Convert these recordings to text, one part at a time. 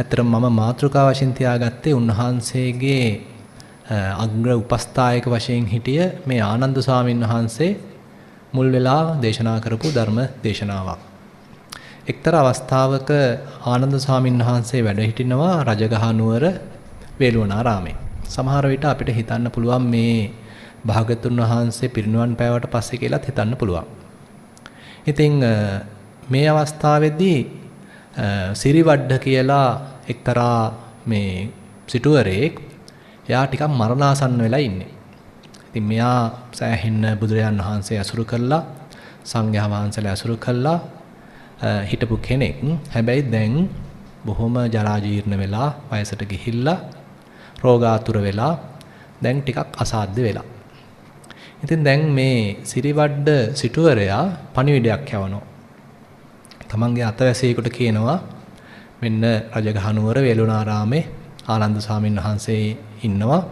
ඇත්තටම මම මාතෘකා වශයෙන් තියාගත්තේ උන්වහන්සේගේ අග්‍ර උපස්ථායක වශයෙන් හිටිය මේ ආනන්ද ස්වාමීන් වහන්සේ මුල් වෙලා දේශනා කරපු ධර්ම දේශනාවක්. එක්තරා අවස්ථාවක ආනන්ද ස්වාමීන් වහන්සේ වැඩ හිටිනවා රජගහ නුවර වේළුවනාරාමේ. සමහර විට අපිට හිතන්න පුළුවන් මේ භාගතුන් වහන්සේ පිරිනුවන් පෑවට පස්සේ කියලාත් හිතන්න පුළුවන්. ඉතින් මේ අවස්ථාවේදී සිරිවඩ්ඩ කියලා එක්තරා මේ සිටුවරේක් එයා ටිකක් මරණාසන්න වෙලා ඉන්නේ. ඉතින් මෙයා සෑහෙන්න බුදුරජාන් වහන්සේ ඇසුරු කළා, සංඝයා වහන්සේලා ඇසුරු කළා හිටපු කෙනෙක්. හැබැයි දැන් බොහොම ජරා වෙලා, වයසට ගිහිල්ලා, රෝගාතුර වෙලා දැන් ටිකක් අසාධ්‍ය වෙලා. ඉතින් දැන් මේ සිරිවඩ්ඩ සිටුවරයා පණිවිඩයක් යවනවා. තමන්ගේ අතවැසියෙකුට කියනවා මෙන්න රජගහනුවර වේලුණාරාමේ ආනන්ද සාමින් වහන්සේ ඉන්නවා.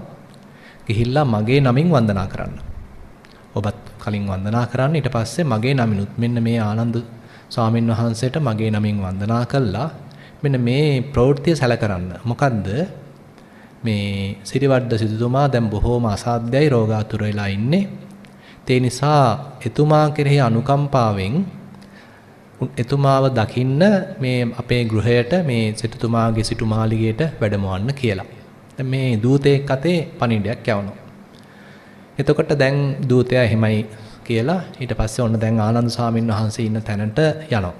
ගිහිල්ලා මගේ නමින් වන්දනා කරන්න. ඔබත් කලින් වන්දනා කරන්න ඊට පස්සේ මගේ නමිනුත් මෙන්න මේ ආනන්ද ස්වාමීන් වහන්සේට මගේ නමින් වන්දනා කළා. මෙන්න මේ ප්‍රවෘත්තිය සැලකරන්න. මොකද්ද? මේ සිරිවර්ධ සිටුතුමා දැන් බොහෝම අසාධ්‍යයි රෝගාතුර වෙලා ඉන්නේ. ඒ නිසා එතුමා කෙරෙහි අනුකම්පාවෙන් එතුමාව දකින්න මේ අපේ ගෘහයට මේ සිටුතුමාගේ සිටු මාලිගයට වැඩමවන්න කියලා. දැන් මේ දූතයෙක් අතේ පණිඩයක් යවනවා. එතකොට දැන් දූතයා එහෙමයි කියලා ඊට පස්සේ ඔන්න දැන් ආනන්ද සාමින් වහන්සේ ඉන්න තැනට යනවා.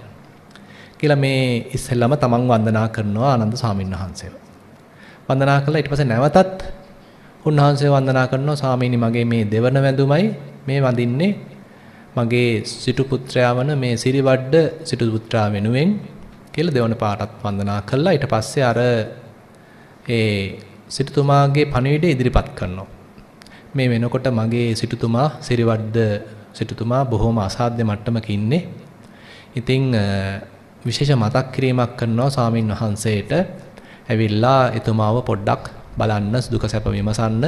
කියලා මේ ඉස්සෙල්ලම තමන් වන්දනා කරනවා ආනන්ද සාමින් වහන්සේව. වන්දනා කළා ඊට පස්සේ නැවතත් උන්වහන්සේ වන්දනා කරනවා සාමීනි මගේ මේ දෙවන වැඳුමයි මේ වඳින්නේ මගේ සිටු පුත්‍රයා වන මේ සිරිවඩ්ඩ සිටු පුත්‍රා වෙනුවෙන් කියලා දෙවන පාරක් වන්දනා කළා. ඊට පස්සේ අර ඒ සිටුතුමාගේ පණිවිඩය ඉදිරිපත් කරනවා. මේ වෙනකොට මගේ සිටුතුමා සිරිවඩ්ඩ සිටුතුමා බොහොම අසාධ්‍ය මට්ටමක ඉන්නේ. ඉතින් විශේෂ මතක් කිරීමක් කරනවා ස්වාමින් වහන්සේට ඇවිල්ලා එතුමාව පොඩ්ඩක් බලන්න දුක සැප විමසන්න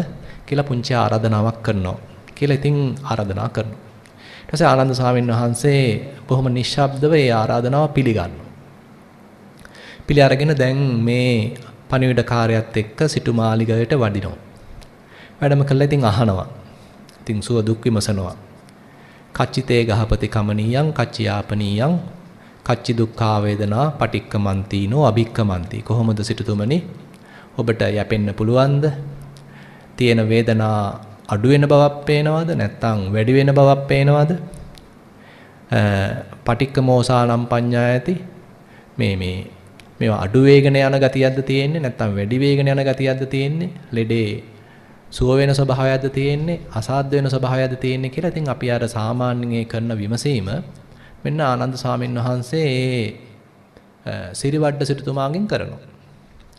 කියලා පුංචි ආරාධනාවක් කරනවා. කියලා ඉතින් ආරාධනා කරනවා. ඊපස්සේ ආනන්ද සාමීන් වහන්සේ බොහොම නිශ්ශබ්දව ඒ ආරාධනාව පිළිගන්නවා. පිළි අරගෙන දැන් මේ පණිවිඩ කාර්යයත් එක්ක සිටු මාලිගයට වඩිනවා. වැඩම කළා ඉතින් අහනවා. ඉතින් සුව දුක් විමසනවා. කච්චිතේ ගහපති කමනියං කච්චියාපනියං කච්චි දුක්ඛා වේදනා පටික්කමන්තිනෝ අභික්කමන්ති කොහොමද සිටුතුමනි ඔබට යැපෙන්න පුළුවන්ද තියෙන වේදනා අඩු වෙන බවක් පේනවද නැත්නම් වැඩි වෙන බවක් පේනවද පටික්ක මෝසානම් පඤ්ඤායති මේ මේ මේවා අඩු වේගන යන ගතියක්ද තියෙන්නේ නැත්නම් වැඩි වේගන යන ගතියක්ද තියෙන්නේ ලෙඩේ සුව වෙන ස්වභාවයක්ද තියෙන්නේ අසාධ්‍ය වෙන ස්වභාවයක්ද තියෙන්නේ කියලා ඉතින් අපි අර සාමාන්‍යයෙන් කරන විමසීම මෙන්න ආනන්ද සාමින් වහන්සේ ඒ සිරිවඩ සිටුතුමාගෙන් කරනවා.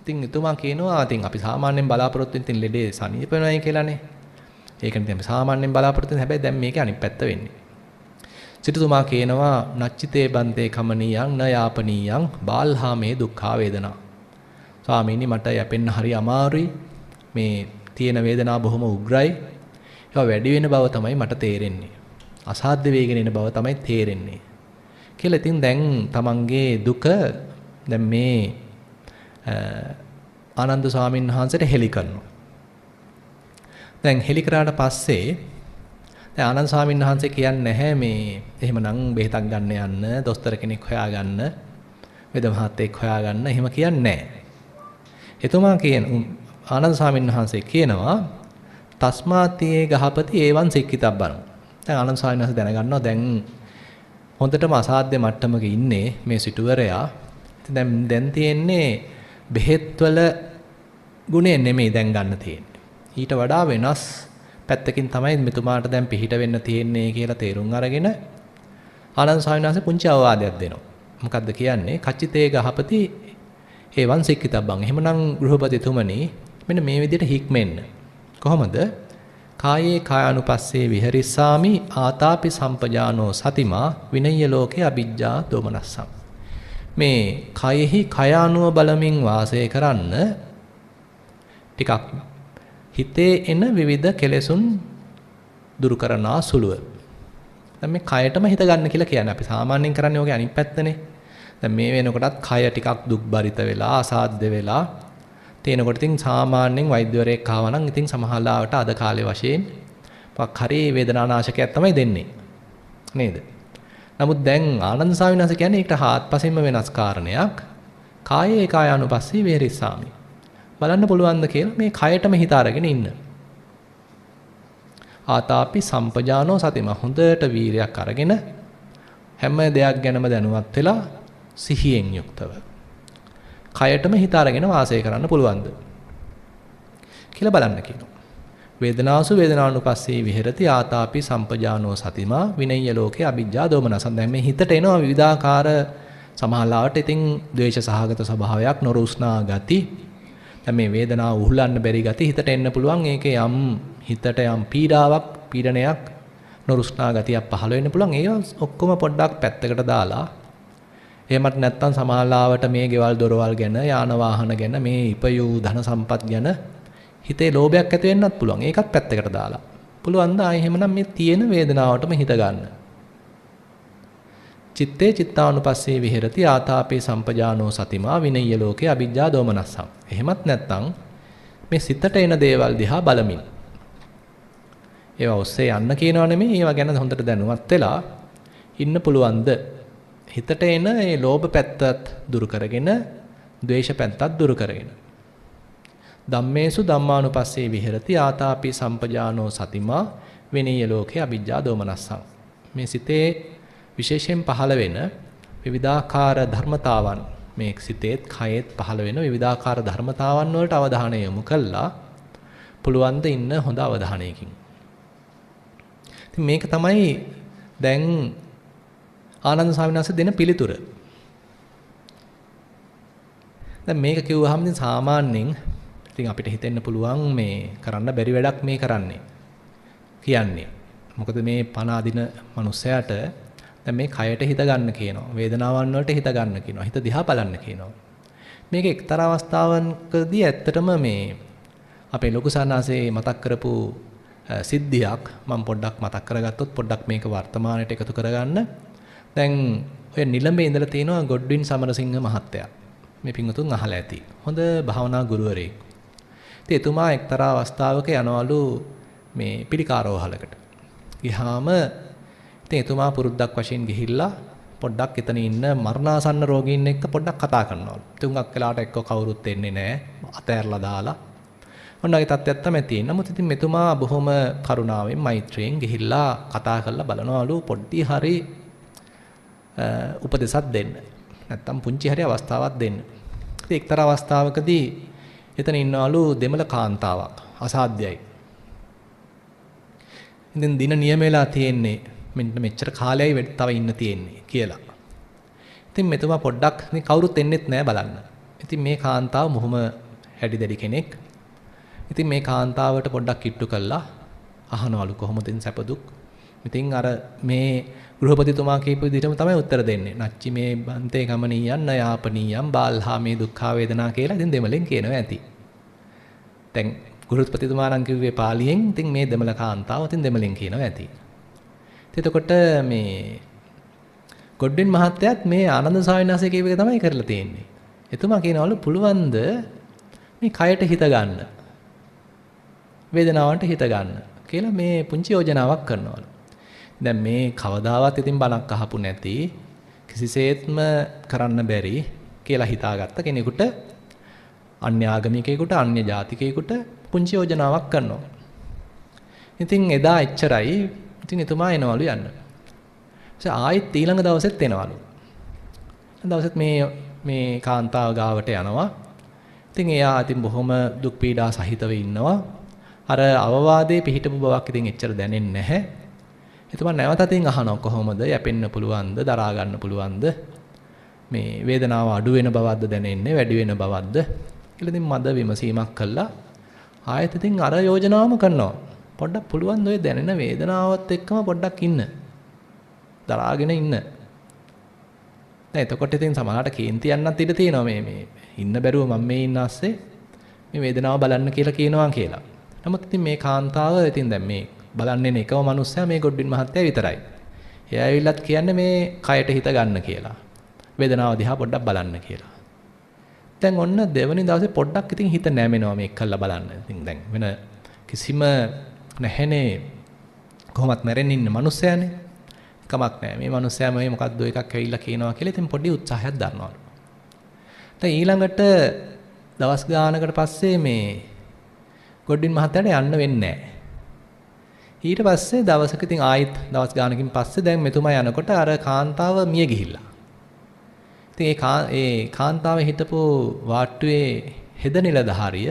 ඉතින් එතුමා කියනවා ඉතින් අපි සාමාන්‍යයෙන් බලාපොරොත්තු වෙන ඉතින් ලෙඩේ සනීප වෙනවයි කියලානේ. ඒකනේ දැන් සාමාන්‍යයෙන් බලාපොරොත්තු වෙන හැබැයි දැන් මේකේ අනිත් පැත්ත වෙන්නේ. සිටුතුමා කියනවා නච්චිතේ බන්තේ කමනියං න යාපනියං බාල්හාමේ දුක්ඛා වේදනා. ස්වාමීනි මට යැපෙන්න හරි අමාරුයි. මේ තියෙන වේදනාව බොහොම උග්‍රයි. ඒවා වැඩි වෙන බව තමයි මට තේරෙන්නේ. අසාධ්‍ය වේගෙන එන බව තමයි තේරෙන්නේ. කියලා ඉතින් දැන් තමන්ගේ දුක දැන් මේ ආනන්ද ස්වාමීන් වහන්සේට හෙලි කරනවා. දැන් හෙලි කරාට පස්සේ දැන් ආනන්ද ස්වාමීන් වහන්සේ කියන්නේ නැහැ මේ එහෙමනම් බෙහෙතක් ගන්න යන්න, දොස්තර කෙනෙක් හොයාගන්න, වෙද මහත්තයෙක් හොයාගන්න එහෙම කියන්නේ නැහැ. එතුමා කියන ආනන්ද ස්වාමීන් වහන්සේ කියනවා තස්මාතියේ ගහපති ඒවන් සික්කිතබ්බන. දැන් ආනන්ද ස්වාමීන් වහන්සේ දැනගන්නවා දැන් හොඳටම අසාධ්‍ය මට්ටමක ඉන්නේ මේ සිටුවරයා. දැන් දැන් තියෙන්නේ බෙහෙත්වල ගුණය නෙමෙයි දැන් ගන්න තියෙන්නේ. ඊට වඩා වෙනස් පැත්තකින් තමයි මෙතුමාට දැන් පිහිට වෙන්න තියෙන්නේ කියලා තේරුම් අරගෙන ආනන්ද ස්වාමීන් වහන්සේ පුංචි අවවාදයක් දෙනවා. මොකද්ද කියන්නේ? කච්චිතේ ගහපති හේවන් සික්කිතබ්බං. එහෙමනම් ගෘහපතිතුමනි මෙන්න මේ විදිහට හික්මෙන්න. කොහොමද? කායේ කායानुපස්සේ විහෙරිස්සාමි ආතාපි සම්පජානෝ සතිමා විනය්‍ය ලෝකේ අ비ජ්ජා දෝමනස්සම්. මේ කයෙහි කයානුව බලමින් වාසය කරන්න ටිකක් හිතේ එන විවිධ කෙලෙසුන් දුරු කරනා සුළුව. දැන් මේ කයටම හිත ගන්න කියලා කියන්නේ අපි සාමාන්‍යයෙන් කරන්නේ ඔගේ අනිත් පැත්තනේ. දැන් මේ වෙනකොටත් කය ටිකක් දුක්බරිත වෙලා අසාධ්‍ය වෙලා තේනකොට ඉතින් සාමාන්‍යයෙන් වෛද්‍යවරයෙක් ආවා නම් ඉතින් සමහරවිට අද කාලේ වශයෙන් පක් හරේ වේදනානාශකයක් තමයි දෙන්නේ. නේද? නමුත් දැන් ආනන්ද සාමිනාස කියන්නේ ඒකට හාත්පසින්ම වෙනස් කාරණයක්. කායේ කායානුපස්සී වේරිස්සාමි. බලන්න පුළුවන්ද කියලා මේ කයටම හිත අරගෙන ඉන්න. ආතාපි සම්පජානෝ සතිම හොඳට වීරයක් අරගෙන හැම දෙයක් ගැනම දැනුවත් වෙලා සිහියෙන් යුක්තව කයටම හිත අරගෙන වාසය කරන්න පුළුවන්ද කියලා බලන්න කියනවා. වේදනාසු වේදනානුපස්සී විහෙරති ආතාපි සම්පජානෝ සතිමා විනය්‍ය ලෝකේ අභිජ්ජා දෝමනසන් දැන් මේ හිතට එනවා විවිධාකාර සමහරවට ඉතින් ද්වේෂ සහගත ස්වභාවයක් නොරුස්නා ගති දැන් මේ වේදනාව උහුලන්න බැරි ගති හිතට එන්න පුළුවන්. ඒකේ යම් හිතට යම් පීඩාවක්, පීඩනයක්, නොරුස්නා ගතියක් පහළ වෙන්න පුළුවන්. ඒවා ඔක්කොම පොඩ්ඩක් පැත්තකට දාලා එහෙමත් නැත්නම් සමාලාවට මේ ගෙවල් දොරවල් ගැන, යාන ගැන, මේ ඉපයූ ධන සම්පත් ගැන හිතේ ලෝභයක් ඇති වෙන්නත් පුළුවන්. ඒකත් පැත්තකට දාලා. පුළුවන් ද ආයෙ එහෙමනම් මේ තියෙන වේදනාවටම හිත ගන්න. චිත්තේ චිත්තානුපස්සේ විහෙරති ආතාපේ සම්පජානෝ සතිමා විනය්‍ය ලෝකේ අ비ජ්ජා දෝමනස්සම්. එහෙමත් නැත්නම් මේ සිතට එන දේවල් දිහා බලමින් ඒවා ඔස්සේ යන්න කියනවා නෙමෙයි ඒවා ගැන හොඳට දැනුවත් වෙලා ඉන්න පුළුවන්ද හිතට එන ඒ ලෝභ පැත්තත් දුරු කරගෙන ද්වේෂ පැත්තත් දුරු කරගෙන ධම්මේසු ධම්මානුපස්සේ විහෙරති ආතාපි සම්පජානෝ සතිමා විනීය ලෝකේ අ비ජ්ජා දෝමනස්සං මේ සිතේ විශේෂයෙන් පහළ වෙන විවිධාකාර ධර්මතාවන් මේ සිතේත් කයෙත් පහළ වෙන විවිධාකාර ධර්මතාවන් වලට අවධානය යොමු කළා පුළුවන් ද ඉන්න හොඳ අවධානයකින්. ඉතින් මේක තමයි දැන් ආනන්ද ස්වාමීන් වහන්සේ දෙන පිළිතුර. දැන් මේක කිව්වහම ඉතින් සාමාන්‍යයෙන් ඉතින් අපිට හිතෙන්න පුළුවන් මේ කරන්න බැරි වැඩක් මේ කරන්නේ කියන්නේ. මොකද මේ පණ අදින මිනිසයාට දැන් මේ කයට හිත ගන්න කියනවා. වේදනාවන් වලට හිත ගන්න කියනවා. හිත දිහා බලන්න කියනවා. මේක එක්තරා අවස්ථාවකදී ඇත්තටම මේ අපේ ලොකු සානාසේ මතක් කරපු සිද්ධියක් මම පොඩ්ඩක් මතක් කරගත්තොත් පොඩ්ඩක් මේක වර්තමානයට එකතු කරගන්න. දැන් ඔය නිලඹේ ඉඳලා තියෙනවා ගොඩ්වින් සමරසිංහ මහත්තයා. මේ පිංගුතුන් අහලා ඇති. හොඳ භාවනා ගුරුවරයෙක්. ඉතින් එතුමා එක්තරා අවස්ථාවක යනවලු මේ පිළිකාරෝහලකට. ගියාම ඉතින් එතුමා පුරුද්දක් වශයෙන් ගිහිල්ලා පොඩ්ඩක් එතන ඉන්න මරණාසන්න රෝගීන් එක්ක පොඩ්ඩක් කතා කරනවලු. තුන්ක් වෙලාට එක්ක කවුරුත් එන්නේ නැහැ. අතෑරලා දාලා. ඔන්න වගේ තත්ත්වයක් තමයි තියෙන්නේ. නමුත් ඉතින් මෙතුමා බොහොම කරුණාවෙන් මෛත්‍රියෙන් ගිහිල්ලා කතා කරලා බලනවලු පොඩ්ඩි හරි උපදේශක් දෙන්න. නැත්තම් පුංචි හරි අවස්ථාවක් දෙන්න. ඉතින් එක්තරා අවස්ථාවකදී එතන ඉන්නවලු දෙමළ කාන්තාවක්. අසාධ්‍යයි. ඉතින් දින නියම වෙලා තියෙන්නේ මෙන්න මෙච්චර කාලයයි තව ඉන්න තියෙන්නේ කියලා. ඉතින් මෙතුමා පොඩ්ඩක් මේ කවුරුත් එන්නෙත් නෑ බලන්න. ඉතින් මේ කාන්තාව මොහොම හැඩි දැඩි කෙනෙක්. ඉතින් මේ කාන්තාවට පොඩ්ඩක් කිට්ටු කළා අහනවලු කොහොමද සැපදුක්? ඉතින් අර මේ ගෘහපතිතුමා කියපු විදිහටම තමයි උත්තර දෙන්නේ. නච්චි මේ බන්තේ ගමනියන් නයාපනියම් බාල්හා මේ දුක්ඛා වේදනා කියලා ඉතින් දෙමලෙන් කියනවා ඇති. දැන් ගෘහපතිතුමා නම් කිව්වේ පාලියෙන් ඉතින් මේ දෙමළ කාන්තාව ඉතින් දෙමලෙන් කියනවා ඇති. එතකොට මේ ගොඩ්වින් මහත්තයාත් මේ ආනන්ද සාවිනාසය කියව එක තමයි කරලා තියෙන්නේ. එතුමා කියනවලු පුළුවන්ද මේ කයට හිත ගන්න. වේදනාවන්ට හිත ගන්න කියලා මේ පුංචි යෝජනාවක් කරනවලු. දැන් මේ කවදාවත් ඉතින් බණක් අහපු නැති කිසිසේත්ම කරන්න බැරි කියලා හිතාගත්ත කෙනෙකුට අන්‍ය ආගමිකයෙකුට අන්‍ය ජාතිකයෙකුට පුංචි යෝජනාවක් කරනවා. ඉතින් එදා එච්චරයි ඉතින් එතුමා එනවලු යන්න. ඊට ආයෙත් ඊළඟ දවසෙත් එනවලු. දවසෙත් මේ මේ කාන්තාව ගාවට යනවා. ඉතින් එයා ඉතින් බොහොම දුක් පීඩා සහිතව ඉන්නවා. අර අවවාදයේ පිහිටපු බවක් ඉතින් එච්චර දැනෙන්නේ නැහැ. එතුමා නැවතත් ඉතින් අහනවා කොහොමද යැපෙන්න පුළුවන්ද දරා ගන්න පුළුවන්ද මේ වේදනාව අඩු වෙන බවක්ද දැනෙන්නේ වැඩි වෙන බවක්ද කියලා ඉතින් මද විමසීමක් කළා ආයෙත් ඉතින් අර යෝජනාවම කරනවා පොඩ්ඩක් පුළුවන් ඔය දැනෙන වේදනාවත් එක්කම පොඩ්ඩක් ඉන්න. දරාගෙන ඉන්න. දැන් එතකොට ඉතින් සමහරට කේන්ති යන්නත් ඉඩ තියෙනවා මේ මේ ඉන්න බැරුව මම මේ ඉන්න ASCII මේ වේදනාව බලන්න කියලා කියනවා කියලා. නමුත් ඉතින් මේ කාන්තාව ඉතින් දැන් මේ බලන්නේ එකම මිනිස්සයා මේ ගොඩ්බින් මහත්තයා විතරයි. එයා ඇවිල්ලත් කියන්නේ මේ කයට හිත ගන්න කියලා. වේදනාව දිහා පොඩ්ඩක් බලන්න කියලා. දැන් ඔන්න දෙවනි දවසේ පොඩ්ඩක් ඉතින් හිත නැමෙනවා මේක කළා බලන්න. ඉතින් දැන් වෙන කිසිම නැහැනේ කොහොමත් මැරෙන්න ඉන්න මිනිස්සයානේ. කමක් නැහැ. මේ මිනිස්සයා මේ මොකද්ද එකක් ඇවිල්ලා කියනවා කියලා ඉතින් පොඩි උත්සාහයක් දරනවලු. දැන් ඊළඟට දවස් ගානකට පස්සේ මේ ගොඩින් මහත්තයාට යන්න වෙන්නේ ඊට පස්සේ දවසක ඉතින් ආයෙත් දවස් ගානකින් පස්සේ දැන් මෙතුමා යනකොට අර කාන්තාව මිය ගිහිල්ලා. ඉතින් ඒ ඒ කාන්තාව හිටපු වාට්ටුවේ හෙද නිලධාරිය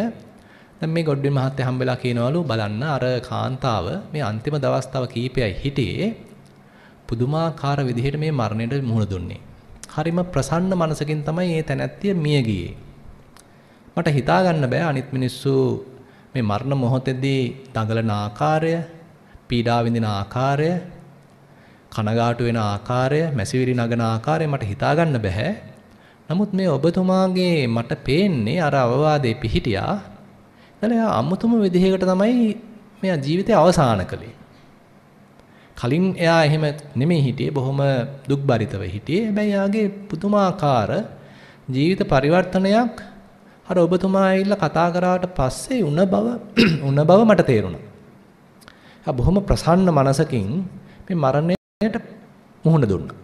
දැන් මේ ගොඩ්වින් මහත්තයා හම්බෙලා කියනවලු බලන්න අර කාන්තාව මේ අන්තිම දවස් තව කීපයයි හිටියේ පුදුමාකාර විදිහට මේ මරණයට මුහුණ දුන්නේ. හරිම ප්‍රසන්න මනසකින් තමයි මේ තැනැත්තිය මිය ගියේ. මට හිතා ගන්න බෑ අනිත් මිනිස්සු මේ මරණ මොහොතේදී දඟලන ආකාරය, පීඩා විඳින ආකාරය, කනගාටු වෙන ආකාරය, මැසිවිලි නගන ආකාරය මට හිතා ගන්න බෑ. නමුත් මේ ඔබතුමාගේ මට පේන්නේ අර අවවාදේ පිහිටියා දැන් එයා අමුතුම විදිහකට තමයි මෙයා ජීවිතය අවසන් කළේ. කලින් එයා එහෙම නෙමෙයි හිටියේ බොහොම දුක්බරිතව හිටියේ. හැබැයි එයාගේ පුදුමාකාර ජීවිත පරිවර්තනයක් අර ඔබතුමා ඇවිල්ලා කතා කරාට පස්සේ උන බව උන බව මට තේරුණා. ආ බොහොම ප්‍රසන්න මනසකින් මේ මරණයට මුහුණ දුන්නා.